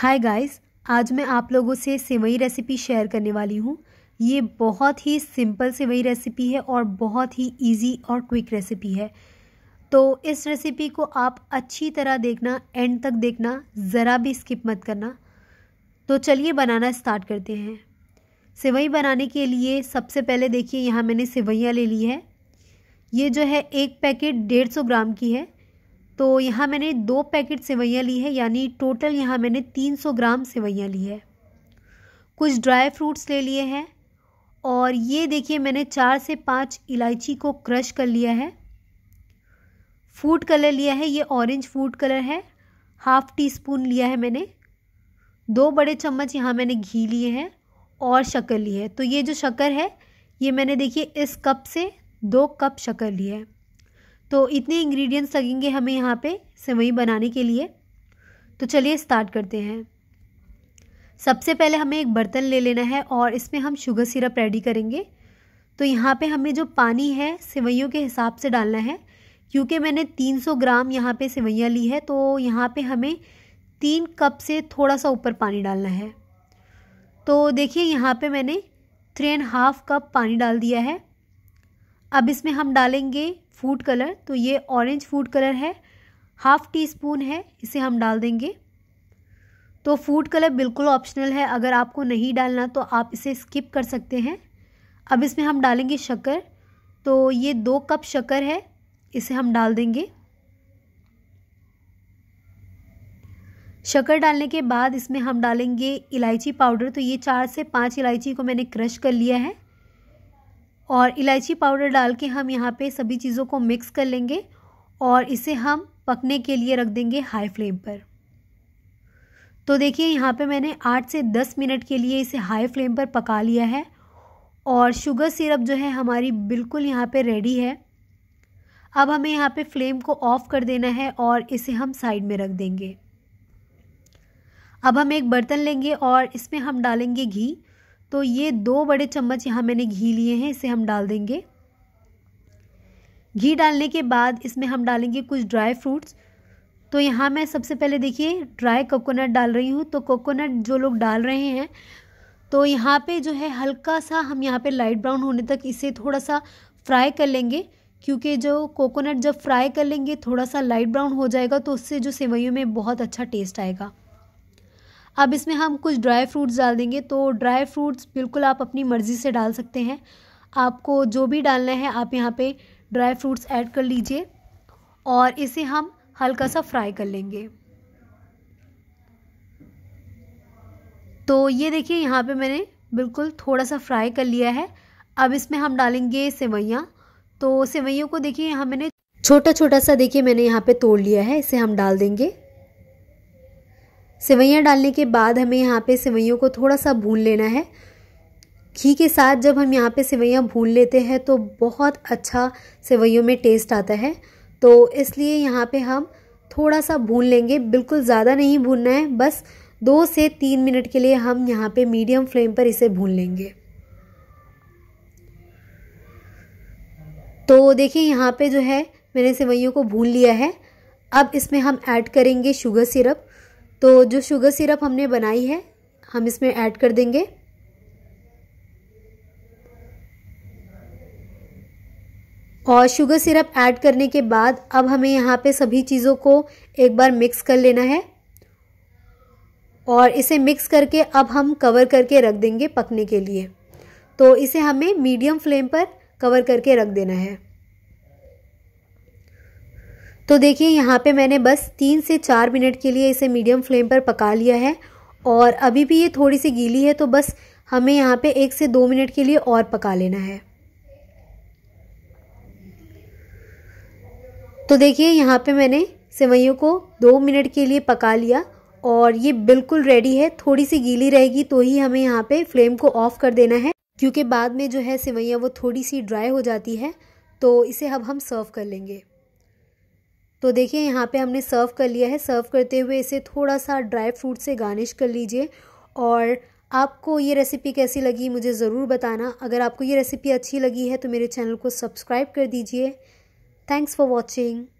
hi guys आज मैं आप लोगों से सेवई रेसिपी शेयर करने वाली हूँ ये बहुत ही सिंपल सेवई रेसिपी है और बहुत ही इजी और क्विक रेसिपी है तो इस रेसिपी को आप अच्छी तरह देखना एंड तक देखना ज़रा भी स्किप मत करना तो चलिए बनाना स्टार्ट करते हैं सेवई बनाने के लिए सबसे पहले देखिए यहाँ मैंने सेवैयाँ ले ली है ये जो है एक पैकेट डेढ़ सौ ग्राम की है तो यहाँ मैंने दो पैकेट सेवैयाँ ली है यानी टोटल यहाँ मैंने तीन सौ ग्राम सेवैयाँ ली है कुछ ड्राई फ्रूट्स ले लिए हैं और ये देखिए मैंने चार से पाँच इलायची को क्रश कर लिया है फूड कलर लिया है ये ऑरेंज फूड कलर है हाफ़ टी स्पून लिया है मैंने दो बड़े चम्मच यहाँ मैंने घी लिए हैं और शक्कर ली है तो ये जो शक्कर है ये मैंने देखिए इस कप से दो कप शक्कर ली है तो इतने इंग्रेडिएंट्स लगेंगे हमें यहाँ पे सेवई बनाने के लिए तो चलिए स्टार्ट करते हैं सबसे पहले हमें एक बर्तन ले लेना है और इसमें हम शुगर सिरप रेडी करेंगे तो यहाँ पे हमें जो पानी है सेवैयों के हिसाब से डालना है क्योंकि मैंने 300 ग्राम यहाँ पे सेवैयाँ ली है तो यहाँ पे हमें तीन कप से थोड़ा सा ऊपर पानी डालना है तो देखिए यहाँ पे मैंने थ्री एंड हाफ कप पानी डाल दिया है अब इसमें हम डालेंगे फूड कलर तो ये ऑरेंज फूड कलर है हाफ टी स्पून है इसे हम डाल देंगे तो फूड कलर बिल्कुल ऑप्शनल है अगर आपको नहीं डालना तो आप इसे स्किप कर सकते हैं अब इसमें हम डालेंगे शक्कर तो ये दो कप शक्कर है इसे हम डाल देंगे शक्कर डालने के बाद इसमें हम डालेंगे इलायची पाउडर तो ये चार से पाँच इलायची को मैंने क्रश कर लिया है और इलायची पाउडर डाल के हम यहाँ पे सभी चीज़ों को मिक्स कर लेंगे और इसे हम पकने के लिए रख देंगे हाई फ्लेम पर तो देखिए यहाँ पे मैंने आठ से दस मिनट के लिए इसे हाई फ्लेम पर पका लिया है और शुगर सिरप जो है हमारी बिल्कुल यहाँ पे रेडी है अब हमें यहाँ पे फ्लेम को ऑफ़ कर देना है और इसे हम साइड में रख देंगे अब हम एक बर्तन लेंगे और इसमें हम डालेंगे घी तो ये दो बड़े चम्मच यहाँ मैंने घी लिए हैं इसे हम डाल देंगे घी डालने के बाद इसमें हम डालेंगे कुछ ड्राई फ्रूट्स तो यहाँ मैं सबसे पहले देखिए ड्राई कोकोनट डाल रही हूँ तो कोकोनट जो लोग डाल रहे हैं तो यहाँ पे जो है हल्का सा हम यहाँ पे लाइट ब्राउन होने तक इसे थोड़ा सा फ्राई कर लेंगे क्योंकि जो कोकोनट जब फ्राई कर लेंगे थोड़ा सा लाइट ब्राउन हो जाएगा तो उससे जो सेवैयों में बहुत अच्छा टेस्ट आएगा अब इसमें हम कुछ ड्राई फ्रूट्स डाल देंगे तो ड्राई फ्रूट्स बिल्कुल आप अपनी मर्ज़ी से डाल सकते हैं आपको जो भी डालना है आप यहाँ पे ड्राई फ्रूट्स ऐड कर लीजिए और इसे हम हल्का सा फ्राई कर लेंगे तो ये देखिए यहाँ पे मैंने बिल्कुल थोड़ा सा फ्राई कर लिया है अब इसमें हम डालेंगे सेवैयाँ तो सेवैयों को देखिए यहाँ मैंने छोटा छोटा सा देखिए मैंने यहाँ पे तोड़ लिया है इसे हम डाल देंगे सेवैयाँ डालने के बाद हमें यहाँ पे सेवैयों को थोड़ा सा भून लेना है घी के साथ जब हम यहाँ पे सेवैयाँ भून लेते हैं तो बहुत अच्छा सेवैयों में टेस्ट आता है तो इसलिए यहाँ पे हम थोड़ा सा भून लेंगे बिल्कुल ज़्यादा नहीं भूनना है बस दो से तीन मिनट के लिए हम यहाँ पे मीडियम फ्लेम पर इसे भून लेंगे तो देखिए यहाँ पे जो है मैंने सेवैयों को भून लिया है अब इसमें हम ऐड करेंगे शुगर सिरप तो जो शुगर सिरप हमने बनाई है हम इसमें ऐड कर देंगे और शुगर सिरप ऐड करने के बाद अब हमें यहाँ पे सभी चीज़ों को एक बार मिक्स कर लेना है और इसे मिक्स करके अब हम कवर करके रख देंगे पकने के लिए तो इसे हमें मीडियम फ्लेम पर कवर करके रख देना है तो देखिए यहाँ पे मैंने बस तीन से चार मिनट के लिए इसे मीडियम फ्लेम पर पका लिया है और अभी भी ये थोड़ी सी गीली है तो बस हमें यहाँ पे एक से दो मिनट के लिए और पका लेना है तो देखिए यहाँ पे मैंने सेवैयों को दो मिनट के लिए पका लिया और ये बिल्कुल रेडी है थोड़ी सी गीली रहेगी तो ही हमें यहाँ पे फ्लेम को ऑफ़ कर देना है क्योंकि बाद में जो है सेवैयाँ वो थोड़ी सी ड्राई हो जाती है तो इसे अब हम सर्व कर लेंगे तो देखिए यहाँ पे हमने सर्व कर लिया है सर्व करते हुए इसे थोड़ा सा ड्राई फ्रूट से गार्निश कर लीजिए और आपको ये रेसिपी कैसी लगी मुझे ज़रूर बताना अगर आपको ये रेसिपी अच्छी लगी है तो मेरे चैनल को सब्सक्राइब कर दीजिए थैंक्स फॉर वॉचिंग